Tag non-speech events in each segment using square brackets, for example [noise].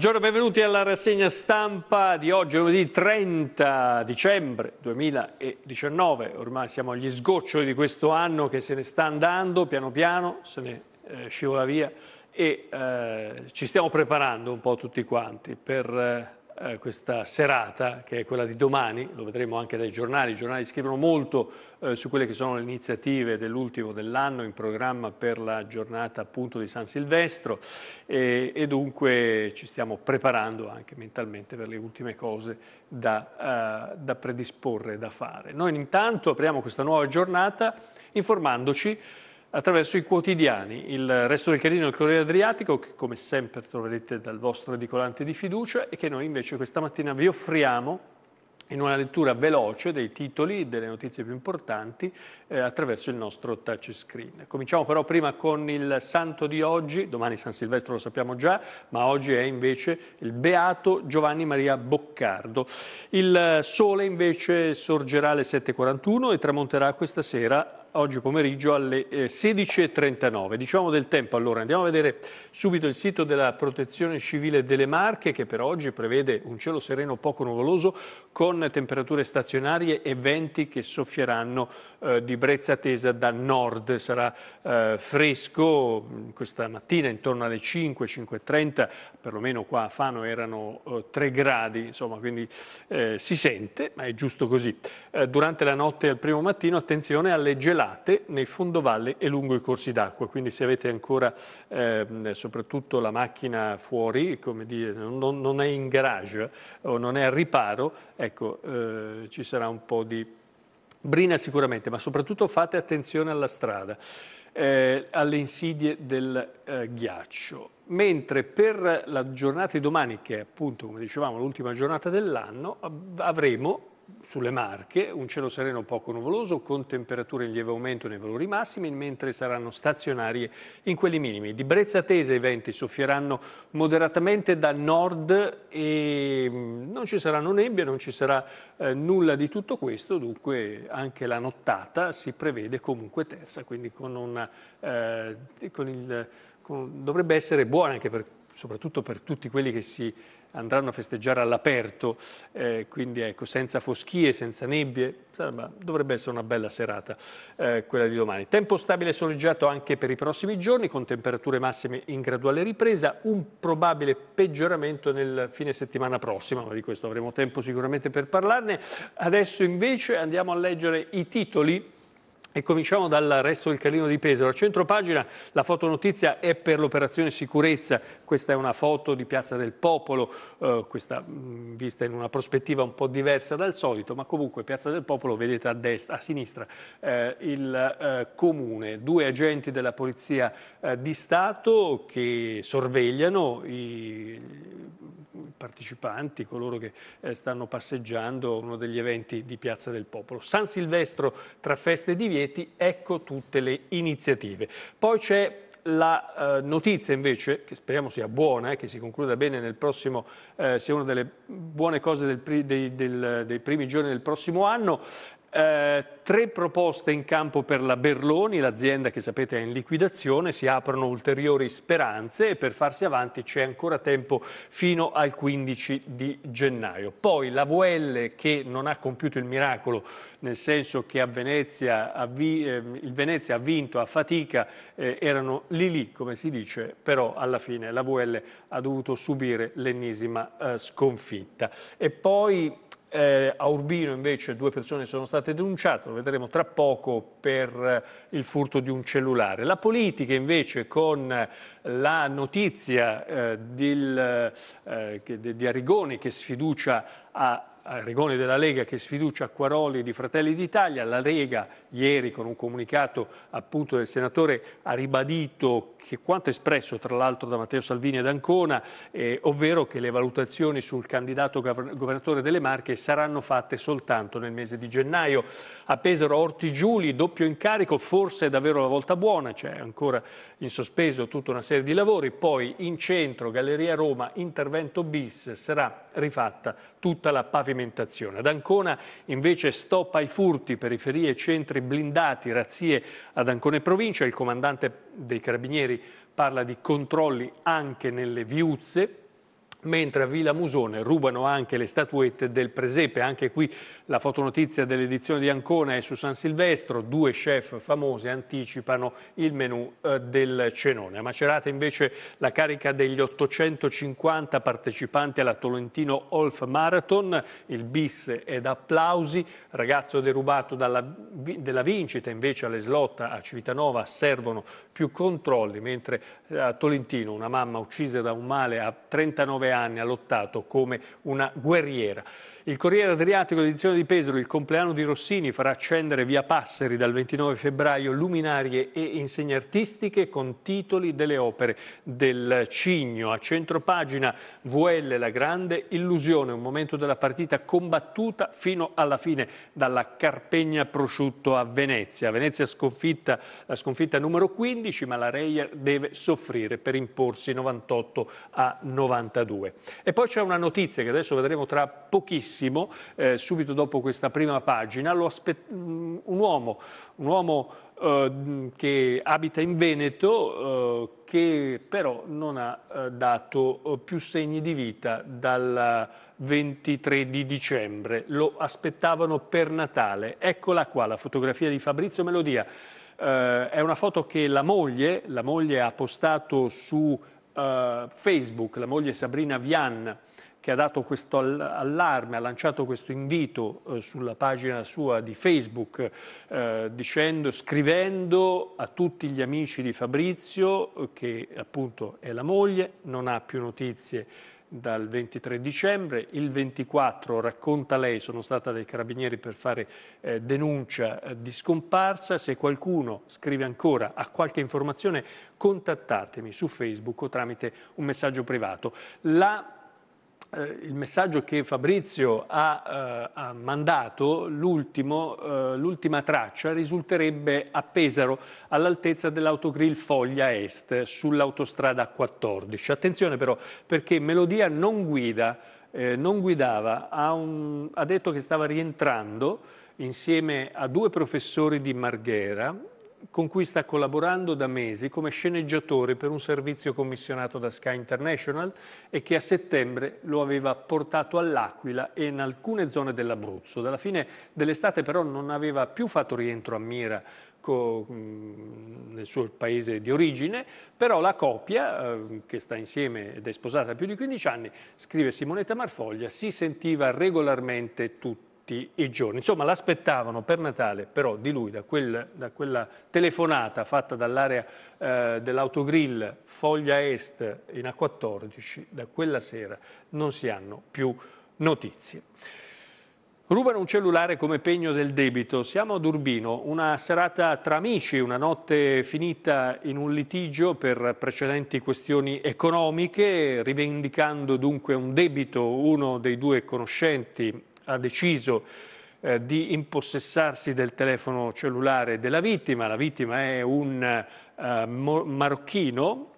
Buongiorno e benvenuti alla rassegna stampa di oggi, lunedì 30 dicembre 2019. Ormai siamo agli sgoccioli di questo anno che se ne sta andando piano piano, se ne eh, scivola via e eh, ci stiamo preparando un po' tutti quanti per eh, eh, questa serata, che è quella di domani, lo vedremo anche dai giornali, i giornali scrivono molto eh, su quelle che sono le iniziative dell'ultimo dell'anno in programma per la giornata appunto di San Silvestro e, e dunque ci stiamo preparando anche mentalmente per le ultime cose da, eh, da predisporre, da fare. Noi intanto apriamo questa nuova giornata informandoci attraverso i quotidiani, il Resto del Carino e il Corriere Adriatico, che come sempre troverete dal vostro edicolante di fiducia e che noi invece questa mattina vi offriamo in una lettura veloce dei titoli e delle notizie più importanti eh, attraverso il nostro touchscreen. Cominciamo però prima con il santo di oggi, domani San Silvestro lo sappiamo già, ma oggi è invece il beato Giovanni Maria Boccardo. Il sole invece sorgerà alle 7.41 e tramonterà questa sera oggi pomeriggio alle 16.39. Eh, diciamo del tempo allora, andiamo a vedere subito il sito della protezione civile delle Marche che per oggi prevede un cielo sereno poco nuvoloso con temperature stazionarie e venti che soffieranno eh, di brezza tesa da nord. Sarà eh, fresco mm, questa mattina intorno alle 5, 5.30, perlomeno qua a Fano erano eh, 3 gradi, insomma quindi eh, si sente, ma è giusto così. Eh, durante la notte al primo mattino attenzione alle gelate gelate nei fondovalle e lungo i corsi d'acqua, quindi se avete ancora eh, soprattutto la macchina fuori, come dire, non, non, è in garage o non è al riparo, ecco, eh, ci sarà un po' di brina sicuramente, ma soprattutto fate attenzione alla strada, eh, alle insidie del eh, ghiaccio. Mentre per la giornata di domani, che è appunto, come dicevamo, l'ultima giornata dell'anno, avremo sulle Marche, un cielo sereno poco nuvoloso con temperature in lieve aumento nei valori massimi, mentre saranno stazionarie in quelli minimi. Di brezza tesa i venti soffieranno moderatamente dal nord e mm, non ci saranno nebbie, non ci sarà eh, nulla di tutto questo, dunque anche la nottata si prevede comunque terza, quindi con una, eh, con il, con, dovrebbe essere buona anche per, soprattutto per tutti quelli che si andranno a festeggiare all'aperto, eh, quindi ecco, senza foschie, senza nebbie, sarà, dovrebbe essere una bella serata eh, quella di domani. Tempo stabile e soleggiato anche per i prossimi giorni, con temperature massime in graduale ripresa, un probabile peggioramento nel fine settimana prossima, ma di questo avremo tempo sicuramente per parlarne. Adesso invece andiamo a leggere i titoli e cominciamo dal resto del calino di Pesaro. A centro pagina la fotonotizia è per l'operazione sicurezza. Questa è una foto di Piazza del Popolo, eh, questa mh, mm, vista in una prospettiva un po' diversa dal solito, ma comunque Piazza del Popolo vedete a destra, a sinistra eh, il eh, comune, due agenti della Polizia eh, di Stato che sorvegliano i partecipanti, coloro che eh, stanno passeggiando uno degli eventi di Piazza del Popolo. San Silvestro tra feste di via pacchetti, ecco tutte le iniziative. Poi c'è la eh, notizia invece, che speriamo sia buona, eh, che si concluda bene nel prossimo, eh, sia una delle buone cose del dei, del, dei, primi giorni del prossimo anno, eh, tre proposte in campo per la Berloni, l'azienda che sapete è in liquidazione, si aprono ulteriori speranze e per farsi avanti c'è ancora tempo fino al 15 di gennaio. Poi la VL che non ha compiuto il miracolo, nel senso che Venezia, vi, eh, il Venezia ha vinto a fatica, eh, erano lì lì come si dice, però alla fine la VL ha dovuto subire l'ennesima eh, sconfitta. E poi eh, a Urbino invece due persone sono state denunciate, lo vedremo tra poco, per eh, il furto di un cellulare. La politica invece con eh, la notizia eh, del, eh, di Arrigoni che sfiducia a a Rigoni della Lega che sfiducia Acquaroli di Fratelli d'Italia, la Lega ieri con un comunicato appunto del senatore ha ribadito che quanto espresso tra l'altro da Matteo Salvini ad Ancona, eh, ovvero che le valutazioni sul candidato governatore delle Marche saranno fatte soltanto nel mese di gennaio. A Pesaro Orti Giuli, doppio incarico, forse è davvero la volta buona, c'è ancora in sospeso tutta una serie di lavori, poi in centro Galleria Roma, intervento bis, sarà rifatta tutta la pavimentazione pavimentazione. Ad Ancona invece stop ai furti, periferie centri blindati, razzie ad Ancona e provincia. Il comandante dei carabinieri parla di controlli anche nelle viuzze mentre a Villa Musone rubano anche le statuette del presepe. Anche qui la fotonotizia dell'edizione di Ancona è su San Silvestro, due chef famosi anticipano il menù eh, del cenone. A Macerata invece la carica degli 850 partecipanti alla Tolentino Olf Marathon, il bis ed applausi, ragazzo derubato dalla, della vincita invece alle slot a Civitanova servono più controlli, mentre eh, a Tolentino una mamma uccisa da un male a 39 anni anni ha lottato come una guerriera. Il Corriere Adriatico, edizione di Pesaro, il compleanno di Rossini farà accendere via Passeri dal 29 febbraio luminarie e insegne artistiche con titoli delle opere del Cigno. A centropagina VL La Grande Illusione, un momento della partita combattuta fino alla fine dalla Carpegna prosciutto a Venezia. Venezia sconfitta, la sconfitta numero 15, ma la Reier deve soffrire per imporsi 98 a 92. E poi c'è una notizia che adesso vedremo tra pochissimi brevissimo, eh, subito dopo questa prima pagina, mm, un uomo, un uomo eh, che abita in Veneto, eh, che però non ha eh, dato eh, più segni di vita dal 23 di dicembre. Lo aspettavano per Natale. Eccola qua, la fotografia di Fabrizio Melodia. Eh, è una foto che la moglie, la moglie ha postato su Facebook, la moglie Sabrina Vian, che ha dato questo allarme, ha lanciato questo invito eh, sulla pagina sua di Facebook eh, dicendo, scrivendo a tutti gli amici di Fabrizio, eh, che appunto è la moglie, non ha più notizie dal 23 dicembre, il 24 racconta lei, sono stata dai carabinieri per fare eh, denuncia eh, di scomparsa, se qualcuno scrive ancora, ha qualche informazione contattatemi su Facebook o tramite un messaggio privato. La eh, il messaggio che Fabrizio ha, eh, ha mandato, eh, l'ultima traccia, risulterebbe a Pesaro all'altezza dell'autogrill Foglia Est sull'autostrada 14. Attenzione però perché Melodia non guida, eh, non guidava, ha, un, ha detto che stava rientrando insieme a due professori di Marghera con cui sta collaborando da mesi come sceneggiatore per un servizio commissionato da Sky International e che a settembre lo aveva portato all'Aquila e in alcune zone dell'Abruzzo. Dalla fine dell'estate però non aveva più fatto rientro a Mira nel suo paese di origine, però la coppia, eh, che sta insieme ed è sposata da più di 15 anni, scrive Simonetta Marfoglia, si sentiva regolarmente tutta tutti i giorni. Insomma, l'aspettavano per Natale, però di lui, da, quel, da quella telefonata fatta dall'area eh, dell'autogrill Foglia Est in A14, da quella sera non si hanno più notizie. Rubano un cellulare come pegno del debito. Siamo ad Urbino, una serata tra amici, una notte finita in un litigio per precedenti questioni economiche, rivendicando dunque un debito uno dei due conoscenti ha deciso eh, di impossessarsi del telefono cellulare della vittima. La vittima è un eh, marocchino,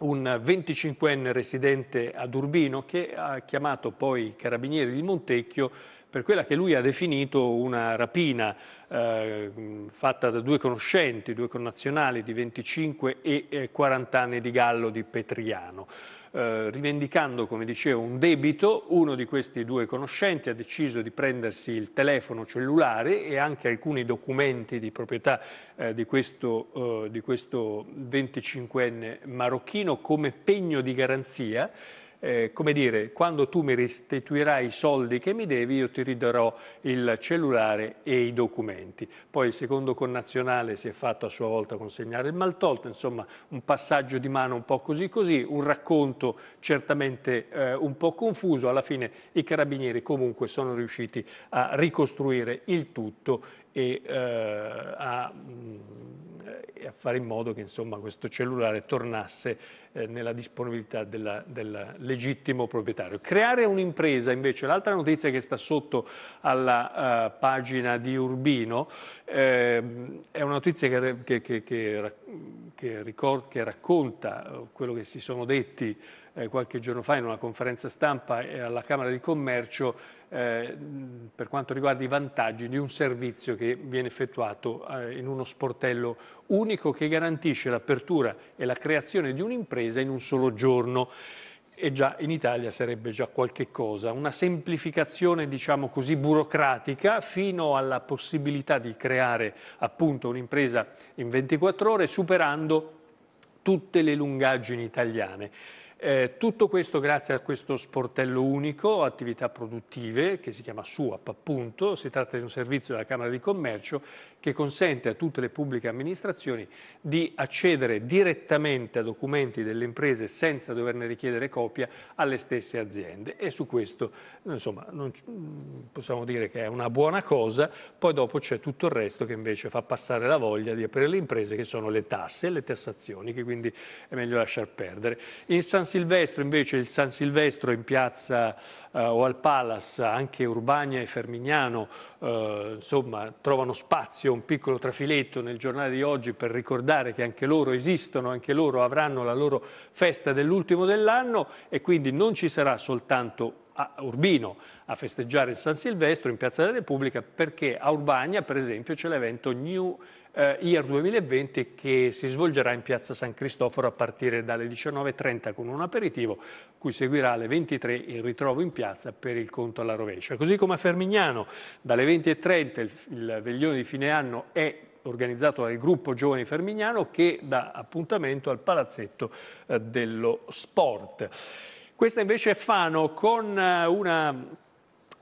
un 25enne residente ad Urbino che ha chiamato poi i carabinieri di Montecchio per quella che lui ha definito una rapina eh, fatta da due conoscenti, due connazionali di 25 e 40 anni di Gallo di Petriano. Eh, rivendicando, come dicevo, un debito, uno di questi due conoscenti ha deciso di prendersi il telefono cellulare e anche alcuni documenti di proprietà eh, di questo, eh, questo 25enne marocchino come pegno di garanzia eh, come dire, quando tu mi restituirai i soldi che mi devi, io ti ridarò il cellulare e i documenti. Poi il secondo connazionale si è fatto a sua volta consegnare il maltolto, insomma un passaggio di mano un po' così così, un racconto certamente eh, un po' confuso, alla fine i carabinieri comunque sono riusciti a ricostruire il tutto e eh, a mm, eh, e a fare in modo che insomma, questo cellulare tornasse eh, nella disponibilità del legittimo proprietario. Creare un'impresa invece, l'altra notizia che sta sotto alla uh, pagina di Urbino, eh, è una notizia che, che, che, ricord, che, racconta eh, quello che si sono detti eh, qualche giorno fa in una conferenza stampa alla Camera di Commercio eh, per quanto riguarda i vantaggi di un servizio che viene effettuato eh, in uno sportello unico che garantisce l'apertura e la creazione di un'impresa in un solo giorno. E già in Italia sarebbe già qualche cosa, una semplificazione diciamo così burocratica fino alla possibilità di creare appunto un'impresa in 24 ore superando tutte le lungaggini italiane. Eh, tutto questo grazie a questo sportello unico, attività produttive, che si chiama SUAP appunto, si tratta di un servizio della Camera di Commercio che consente a tutte le pubbliche amministrazioni di accedere direttamente a documenti delle imprese senza doverne richiedere copia alle stesse aziende e su questo insomma, non, mm, possiamo dire che è una buona cosa, poi dopo c'è tutto il resto che invece fa passare la voglia di aprire le imprese che sono le tasse e le tassazioni che quindi è meglio lasciar perdere. In San Silvestro invece il San Silvestro in piazza eh, o al Palace anche Urbania e Fermignano eh, insomma, trovano spazio un piccolo trafiletto nel giornale di oggi per ricordare che anche loro esistono, anche loro avranno la loro festa dell'ultimo dell'anno e quindi non ci sarà soltanto a Urbino a festeggiare il San Silvestro in Piazza della Repubblica perché a Urbania per esempio c'è l'evento New eh, IAR 2020 che si svolgerà in piazza San Cristoforo a partire dalle 19.30 con un aperitivo, cui seguirà alle 23 il ritrovo in piazza per il conto alla rovescia. Così come a Fermignano dalle 20.30 il, il veglione di fine anno è organizzato dal gruppo Giovani Fermignano che dà appuntamento al palazzetto eh, dello sport. Questa invece è Fano con eh, una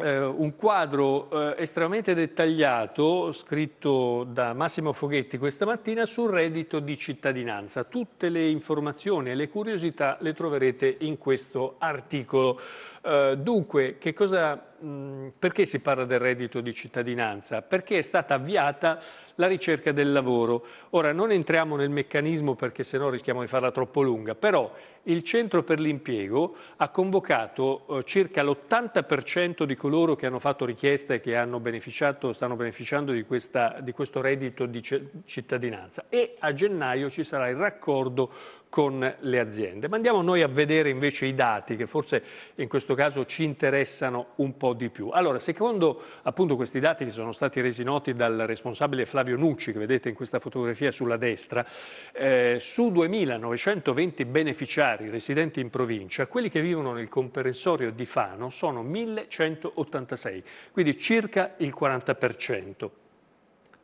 eh, un quadro eh, estremamente dettagliato scritto da Massimo Foghetti questa mattina sul reddito di cittadinanza. Tutte le informazioni e le curiosità le troverete in questo articolo. Uh, dunque, cosa, mh, mm, perché si parla del reddito di cittadinanza? Perché è stata avviata la ricerca del lavoro. Ora, non entriamo nel meccanismo perché sennò rischiamo di farla troppo lunga, però il Centro per l'Impiego ha convocato uh, circa l'80% di coloro che hanno fatto richiesta e che hanno beneficiato, stanno beneficiando di, questa, di questo reddito di cittadinanza e a gennaio ci sarà il raccordo con le aziende. Ma andiamo noi a vedere invece i dati che forse in questo caso ci interessano un po' di più. Allora, secondo appunto questi dati che sono stati resi noti dal responsabile Flavio Nucci, che vedete in questa fotografia sulla destra, eh, su 2.920 beneficiari residenti in provincia, quelli che vivono nel comprensorio di Fano sono 1.186, quindi circa il 40%.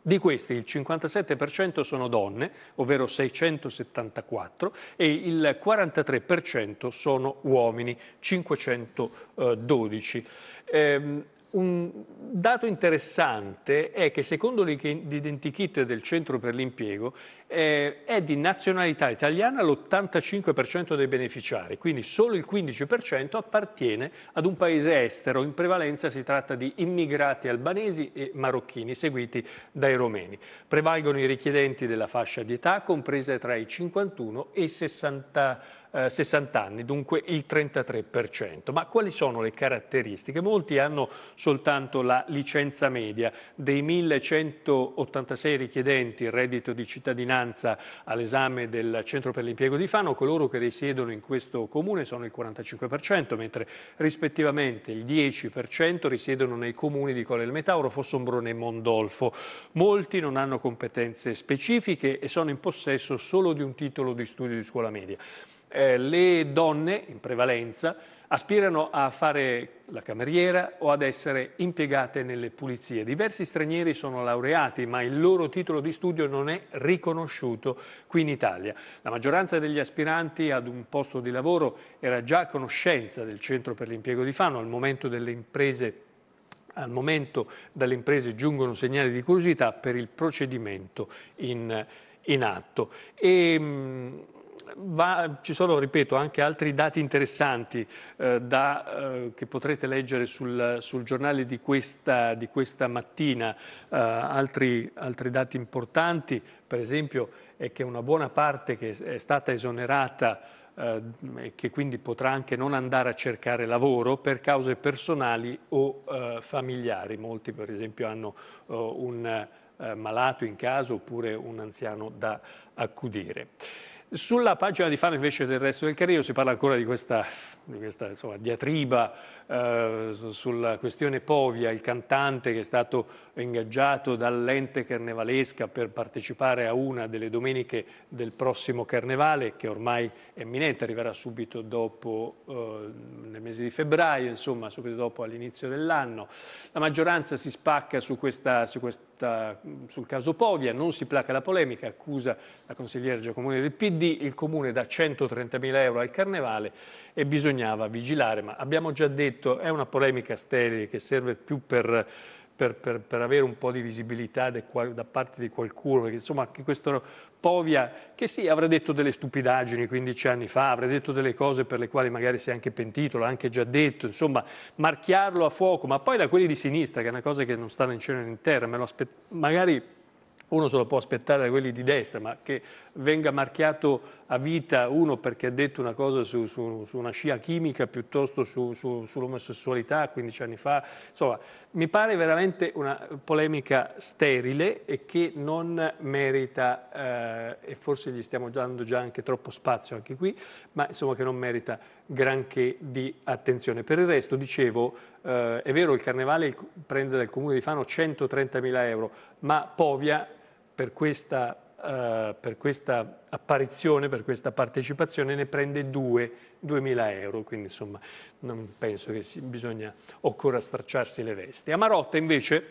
Di questi il 57% sono donne, ovvero 674, e il 43% sono uomini, 512. Ehm, un dato interessante è che secondo l'identikit del Centro per l'Impiego eh, è di nazionalità italiana l'85% dei beneficiari, quindi solo il 15% appartiene ad un paese estero, in prevalenza si tratta di immigrati albanesi e marocchini seguiti dai romeni. Prevalgono i richiedenti della fascia di età compresa tra i 51 e i 60 anni eh, 60 anni, dunque il 33%. Ma quali sono le caratteristiche? Molti hanno soltanto la licenza media. Dei 1186 richiedenti il reddito di cittadinanza all'esame del Centro per l'impiego di Fano, coloro che risiedono in questo comune sono il 45%, mentre rispettivamente il 10% risiedono nei comuni di Colle del Metauro, Fossombrone e Mondolfo. Molti non hanno competenze specifiche e sono in possesso solo di un titolo di studio di scuola media eh, le donne, in prevalenza, aspirano a fare la cameriera o ad essere impiegate nelle pulizie. Diversi stranieri sono laureati, ma il loro titolo di studio non è riconosciuto qui in Italia. La maggioranza degli aspiranti ad un posto di lavoro era già a conoscenza del Centro per l'impiego di Fano al momento delle imprese al momento dalle imprese giungono segnali di curiosità per il procedimento in, in atto. E, ehm, va, ci sono, ripeto, anche altri dati interessanti eh, da, eh, che potrete leggere sul, sul giornale di questa, di questa mattina, eh, altri, altri dati importanti, per esempio è che una buona parte che è stata esonerata eh, e che quindi potrà anche non andare a cercare lavoro per cause personali o eh, familiari. Molti per esempio hanno eh, un malato in casa oppure un anziano da accudire. Sulla pagina di Fano invece del resto del Carrino si parla ancora di questa di questa insomma, diatriba eh, sulla questione Povia, il cantante che è stato ingaggiato dall'ente carnevalesca per partecipare a una delle domeniche del prossimo carnevale, che ormai è imminente, arriverà subito dopo, eh, nel mese di febbraio, insomma, subito dopo all'inizio dell'anno. La maggioranza si spacca su questa, su questa, sul caso Povia, non si placa la polemica, accusa la consigliera Giacomone del PD, il comune dà 130.000 euro al carnevale e bisogna bisognava vigilare, ma abbiamo già detto è una polemica sterile che serve più per, per, per, per avere un po' di visibilità de, da parte di qualcuno, perché insomma che questo Povia, che sì, avrà detto delle stupidaggini 15 anni fa, avrà detto delle cose per le quali magari si è anche pentito, l'ha anche già detto, insomma, marchiarlo a fuoco, ma poi da quelli di sinistra, che è una cosa che non sta né in cielo né in terra, me lo aspettavo, magari uno se lo può aspettare da quelli di destra, ma che venga marchiato a vita uno perché ha detto una cosa su, su, su una scia chimica piuttosto su, sull'omosessualità 15 anni fa, insomma, mi pare veramente una polemica sterile e che non merita, eh, e forse gli stiamo dando già anche troppo spazio anche qui, ma insomma che non merita granché di attenzione. Per il resto, dicevo, eh, è vero il Carnevale prende dal Comune di Fano 130.000 euro, ma Povia per questa Uh, per questa apparizione, per questa partecipazione, ne prende 2, 2.000 euro, quindi insomma non penso che si, bisogna, occorra stracciarsi le vesti. A Marotta invece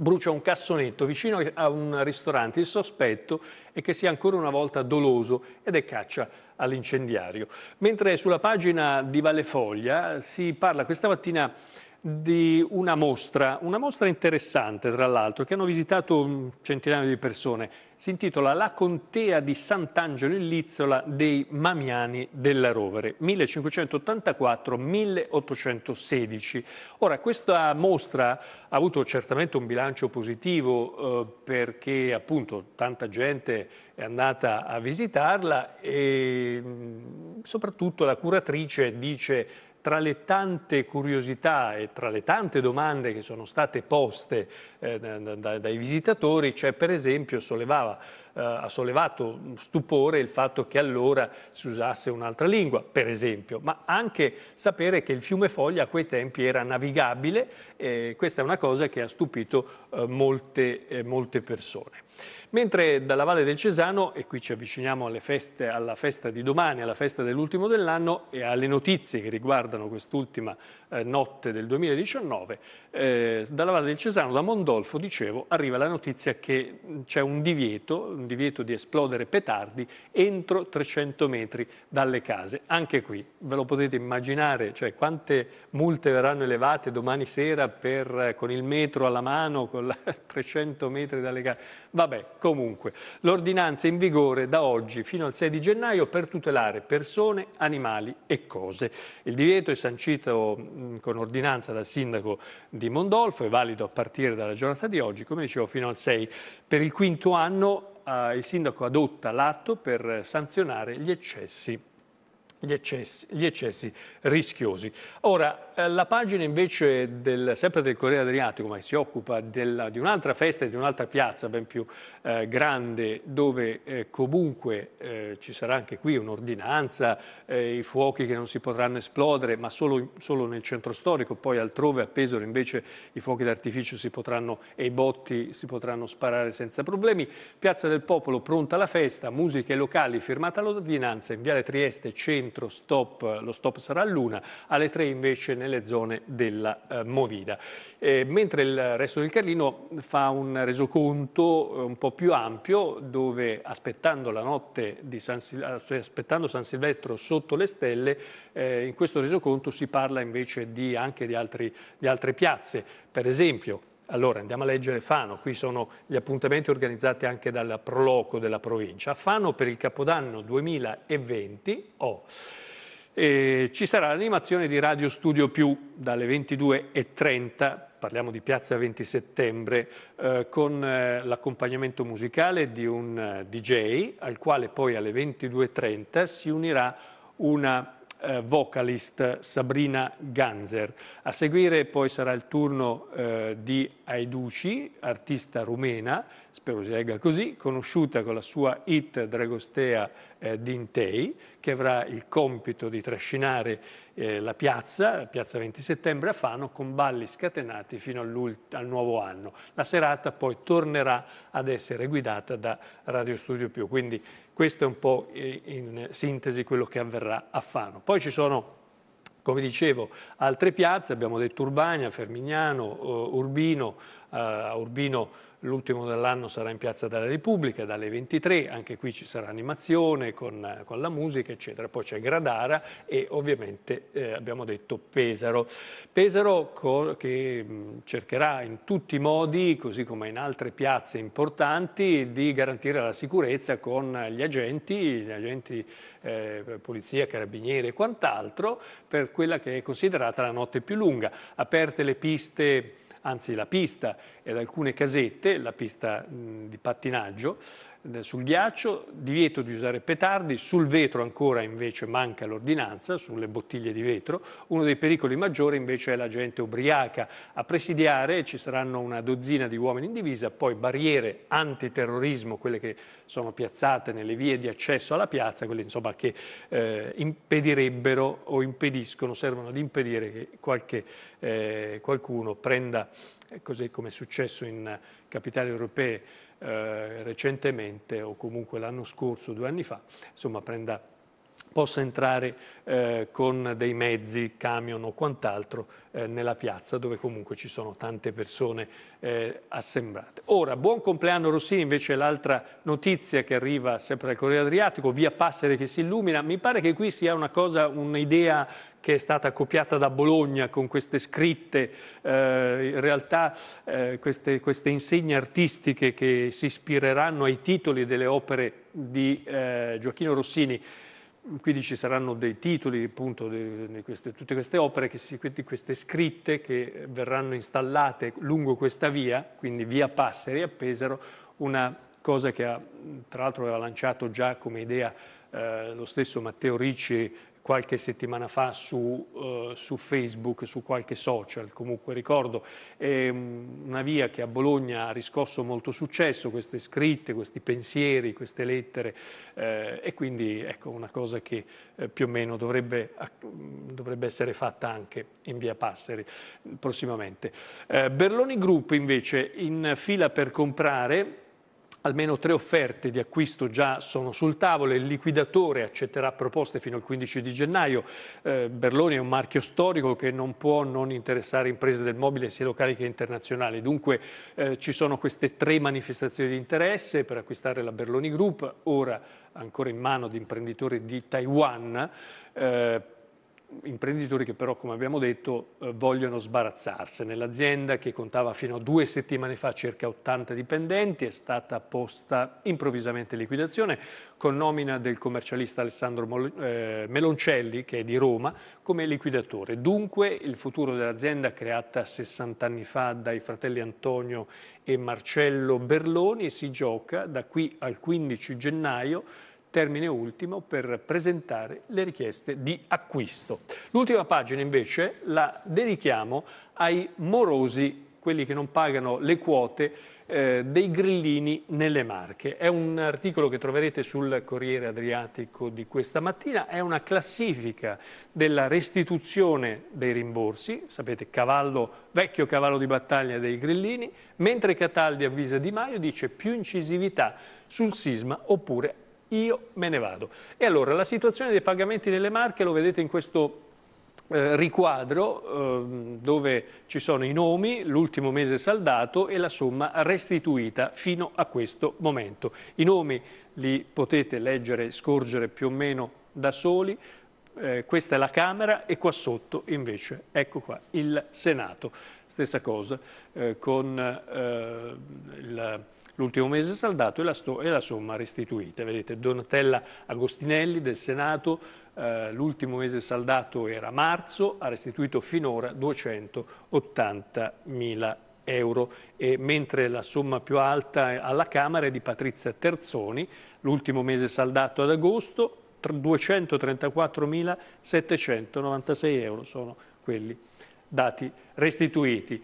brucia un cassonetto vicino a un ristorante. Il sospetto è che sia ancora una volta doloso ed è caccia all'incendiario. Mentre sulla pagina di Vallefoglia si parla questa mattina di una mostra, una mostra interessante tra l'altro, che hanno visitato mm, centinaia di persone. Si intitola La contea di Sant'Angelo in Lizzola dei Mamiani della Rovere, 1584-1816. Ora, questa mostra ha avuto certamente un bilancio positivo eh, perché appunto tanta gente è andata a visitarla e mm, soprattutto la curatrice dice tra le tante curiosità e tra le tante domande che sono state poste eh, da, dai visitatori, c'è cioè per esempio sollevava, eh, ha sollevato stupore il fatto che allora si usasse un'altra lingua, per esempio, ma anche sapere che il fiume Foglia a quei tempi era navigabile, eh, questa è una cosa che ha stupito eh, molte, eh, molte persone. Mentre dalla Valle del Cesano, e qui ci avviciniamo alle feste, alla festa di domani, alla festa dell'ultimo dell'anno e alle notizie che riguardano quest'ultima eh, notte del 2019, eh, dalla Valle del Cesano, da Mondolfo, dicevo, arriva la notizia che c'è un divieto, un divieto di esplodere petardi entro 300 metri dalle case. Anche qui, ve lo potete immaginare, cioè quante multe verranno elevate domani sera per, eh, con il metro alla mano, con la, 300 [laughs] metri dalle case Vabbè, comunque, l'ordinanza è in vigore da oggi fino al 6 di gennaio per tutelare persone, animali e cose. Il divieto è sancito mm, con ordinanza dal sindaco di Mondolfo, è valido a partire dalla giornata di oggi, come dicevo, fino al 6. Per il quinto anno eh, il sindaco adotta l'atto per sanzionare gli eccessi, gli eccessi, gli eccessi rischiosi. Ora, eh, la pagina invece del, sempre del Corriere Adriatico, ma si occupa della, di un'altra festa e di un'altra piazza ben più eh, grande, dove eh, comunque eh, ci sarà anche qui un'ordinanza, eh, i fuochi che non si potranno esplodere, ma solo, solo, nel centro storico, poi altrove a Pesaro invece i fuochi d'artificio e i botti si potranno sparare senza problemi. Piazza del Popolo, pronta alla festa, musiche locali, firmata l'ordinanza, in Viale Trieste, centro, stop, lo stop sarà a Luna, alle tre invece nel nelle zone della eh, Movida. Eh, mentre il resto del Carlino fa un resoconto eh, un po' più ampio dove aspettando la notte di San, ah, cioè aspettando San Silvestro sotto le stelle, eh, in questo resoconto si parla invece di, anche di, altri, di altre piazze, per esempio allora andiamo a leggere Fano, qui sono gli appuntamenti organizzati anche dal Proloco della provincia. Fano per il Capodanno 2020, oh eh, ci sarà l'animazione di Radio Studio Più dalle 22.30 parliamo di Piazza 20 Settembre, eh, con eh, l'accompagnamento musicale di un uh, eh, DJ, al quale poi alle 22.30 si unirà una uh, vocalist Sabrina Ganzer. A seguire poi sarà il turno uh, di Aiduci, artista rumena, spero si legga così, conosciuta con la sua hit Dragostea eh, Dintei, che avrà il compito di trascinare eh, la piazza, piazza 20 settembre a Fano, con balli scatenati fino al nuovo anno. La serata poi tornerà ad essere guidata da Radio Studio Più, quindi questo è un po' in sintesi quello che avverrà a Fano. Poi ci sono come dicevo, altre piazze, abbiamo detto Urbania, Fermignano, eh, Urbino, uh, Urbino L'ultimo dell'anno sarà in Piazza della Repubblica dalle 23, anche qui ci sarà animazione con, con la musica, eccetera. Poi c'è Gradara e ovviamente eh, abbiamo detto Pesaro. Pesaro che mm, cercherà in tutti i modi, così come in altre piazze importanti, di garantire la sicurezza con gli agenti, gli agenti eh, polizia, carabinieri e quant'altro, per quella che è considerata la notte più lunga. Aperte le piste anzi la pista ed alcune casette, la pista mh, di pattinaggio, eh, sul ghiaccio, divieto di usare petardi, sul vetro ancora invece manca l'ordinanza, sulle bottiglie di vetro, uno dei pericoli maggiori invece è la gente ubriaca. A presidiare ci saranno una dozzina di uomini in divisa, poi barriere antiterrorismo, quelle che sono piazzate nelle vie di accesso alla piazza, quelle insomma che eh, impedirebbero o impediscono, servono ad impedire che qualche, eh, qualcuno prenda, eh, così come è successo in capitali europee, eh, recentemente o comunque l'anno scorso, due anni fa, insomma prenda, possa entrare eh, con dei mezzi, camion o quant'altro eh, nella piazza dove comunque ci sono tante persone eh, assembrate. Ora, buon compleanno Rossini, invece l'altra notizia che arriva sempre dal Corriere Adriatico, via Passere che si illumina, mi pare che qui sia una cosa, un'idea che è stata copiata da Bologna con queste scritte, eh, in realtà eh, queste, queste, insegne artistiche che si ispireranno ai titoli delle opere di eh, Gioacchino Rossini. Quindi ci saranno dei titoli, appunto, di, queste, tutte queste opere, si, queste scritte che verranno installate lungo questa via, quindi via Passeri a Pesaro, una cosa che ha, tra l'altro aveva lanciato già come idea eh, lo stesso Matteo Ricci qualche settimana fa su, uh, su Facebook, su qualche social, comunque ricordo, è mm, una via che a Bologna ha riscosso molto successo, queste scritte, questi pensieri, queste lettere eh, e quindi ecco una cosa che eh, più o meno dovrebbe, mm, dovrebbe, essere fatta anche in via Passeri prossimamente. Eh, Berloni Group invece in fila per comprare Almeno tre offerte di acquisto già sono sul tavolo, il liquidatore accetterà proposte fino al 15 di gennaio. Eh, Berloni è un marchio storico che non può non interessare imprese del mobile sia locali che internazionali. Dunque eh, ci sono queste tre manifestazioni di interesse per acquistare la Berloni Group, ora ancora in mano di imprenditori di Taiwan. Eh, imprenditori che però, come abbiamo detto, eh, vogliono sbarazzarsi. Nell'azienda che contava fino a due settimane fa circa 80 dipendenti è stata posta improvvisamente in liquidazione con nomina del commercialista Alessandro eh, Meloncelli, che è di Roma, come liquidatore. Dunque il futuro dell'azienda creata 60 anni fa dai fratelli Antonio e Marcello Berloni si gioca da qui al 15 gennaio termine ultimo per presentare le richieste di acquisto. L'ultima pagina invece la dedichiamo ai morosi, quelli che non pagano le quote eh, dei grillini nelle Marche. È un articolo che troverete sul Corriere Adriatico di questa mattina, è una classifica della restituzione dei rimborsi, sapete cavallo, vecchio cavallo di battaglia dei grillini, mentre Cataldi avvisa Di Maio, dice più incisività sul sisma oppure io me ne vado. E allora la situazione dei pagamenti nelle Marche lo vedete in questo eh, riquadro eh, dove ci sono i nomi, l'ultimo mese saldato e la somma restituita fino a questo momento. I nomi li potete leggere e scorgere più o meno da soli, eh, questa è la Camera e qua sotto invece, ecco qua, il Senato. Stessa cosa eh, con eh, il l'ultimo mese saldato e la, e la, somma restituita. Vedete Donatella Agostinelli del Senato, eh, l'ultimo mese saldato era marzo, ha restituito finora 280 mila euro. Euro, e mentre la somma più alta alla Camera è di Patrizia Terzoni, l'ultimo mese saldato ad agosto, 234.796 euro sono quelli dati restituiti.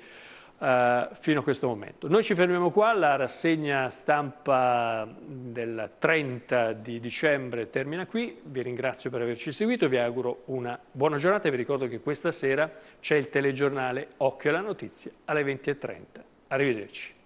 Eh, fino a questo momento. Noi ci fermiamo qua, la rassegna stampa del 30 di dicembre termina qui, vi ringrazio per averci seguito, vi auguro una buona giornata e vi ricordo che questa sera c'è il telegiornale Occhio alla notizia alle 20.30. Arrivederci.